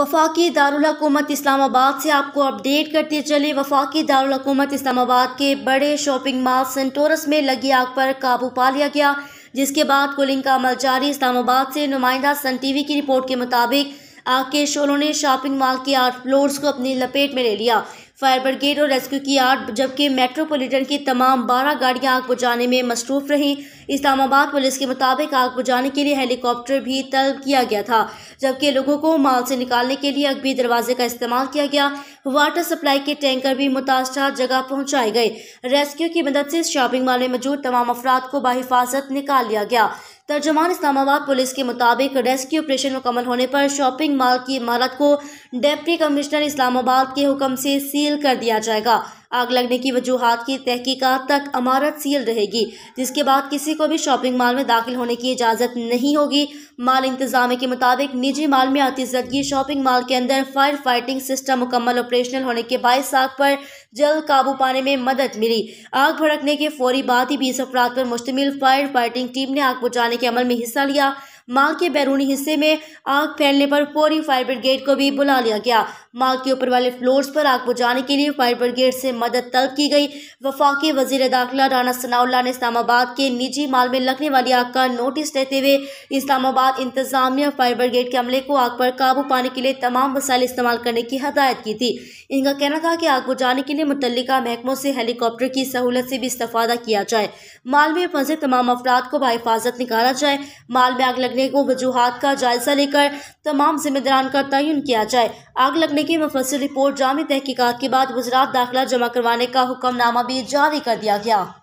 वफाकी दारकूमत इस्लामाबाद से आपको अपडेट करते चले वफाकी दारकूमत इस्लामाबाद के बड़े शॉपिंग मॉल सेंटोरस में लगी आग पर काबू पा लिया गया जिसके बाद कूलिंग का अमल जारी इस्लामाबाद से नुमाइंदा सन टीवी की रिपोर्ट के मुताबिक आग के शोलों ने शॉपिंग मॉल के आठ फ्लोर्स को अपनी लपेट में ले लिया फायर ब्रिगेड और रेस्क्यू की आठ जबकि मेट्रोपॉलिटन की तमाम बारह गाड़ियां आग बुझाने में मसरूफ रहीं इस्लामाबाद पुलिस के मुताबिक आग बुझाने के लिए हेलीकॉप्टर भी तलब किया गया था जबकि लोगों को माल से निकालने के लिए अगबी दरवाजे का इस्तेमाल किया गया वाटर सप्लाई के टैंकर भी मुतासर जगह पहुँचाए गए रेस्क्यू की मदद से शॉपिंग मॉल में मौजूद तमाम अफराद को बाहिफाजत निकाल लिया गया तर्जमान इस्लामाबाद पुलिस के मुताबिक रेस्क्यू ऑपरेशन मुकम्मल होने पर शॉपिंग मॉल की इमारत को डेप्टी कमिश्नर इस्लामाबाद के हुक्म से सील कर दिया जाएगा आग लगने की वजूहत की तहकीकात तक अमारत सील रहेगी जिसके बाद किसी को भी शॉपिंग मॉल में दाखिल होने की इजाज़त नहीं होगी माल इंतजाम के मुताबिक निजी माल में आती जदगी शॉपिंग मॉल के अंदर फायर फाइटिंग सिस्टम मुकम्मल ऑपरेशनल होने के बायस आग पर जल्द काबू पाने में मदद मिली आग भड़कने के फौरी बाद ही बीस अफराद पर मुश्तमिल फायर फाइटिंग टीम ने आग बुझाने के अमल में हिस्सा लिया मार्ग के बैरूनी हिस्से में आग फैलने पर फौरी फायर ब्रिगेड को भी बुला लिया गया मार्ग के ऊपर वाले फ्लोर्स पर आग बुझाने के लिए फायर ब्रिगेड से मदद तलब की गई वफाकी वजीर दाखिला राना सनाउल्ला ने इस्लामाबाद के निजी माल में लगने वाली आग का नोटिस लेते हुए इस्लामाबाद इंतजामिया फायर ब्रिगेड के अमले को आग पर काबू पाने के लिए तमाम वसाइल इस्तेमाल करने की हदायत की थी इनका कहना था कि आग बुझाने के लिए मुतल महकमों से हेलीकॉप्टर की सहूलत से भी इस्तेफादा किया जाए माल में फंसे तमाम अफराद को बाहिफाजत निकाला जाए माल में आग लगने को वजूहत का जायजा लेकर तमाम जिम्मेदार का तयन किया जाए आग लगने की मुफसल रिपोर्ट जाम तहकीकत के बाद गुजरात दाखिला जमा करवाने का हुक्मनामा भी जारी कर दिया गया